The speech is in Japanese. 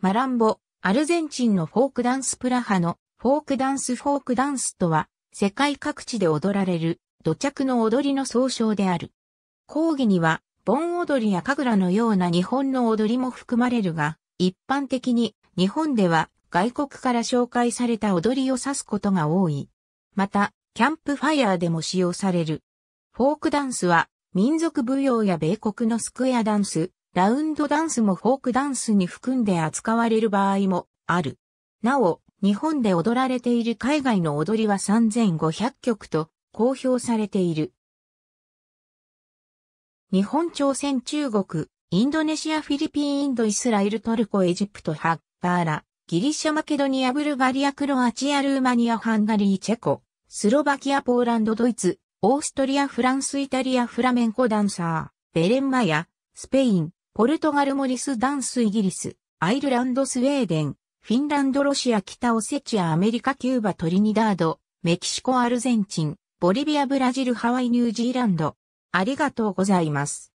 マランボ、アルゼンチンのフォークダンスプラハのフォークダンスフォークダンスとは世界各地で踊られる土着の踊りの総称である。講義には盆踊りや神楽のような日本の踊りも含まれるが、一般的に日本では外国から紹介された踊りを指すことが多い。また、キャンプファイヤーでも使用される。フォークダンスは民族舞踊や米国のスクエアダンス、ラウンドダンスもフォークダンスに含んで扱われる場合もある。なお、日本で踊られている海外の踊りは3500曲と公表されている。日本朝鮮中国、インドネシアフィリピンインドイスラエルトルコエジプトハッバーラ、ギリシャマケドニアブルガリアクロアチアルーマニアハンガリーチェコ、スロバキアポーランドドイツ、オーストリアフランスイタリアフラメンコダンサー、ベレンマヤ、スペイン、ポルトガルモリスダンスイギリス、アイルランドスウェーデン、フィンランドロシア北オセチアアメリカキューバトリニダード、メキシコアルゼンチン、ボリビアブラジルハワイニュージーランド。ありがとうございます。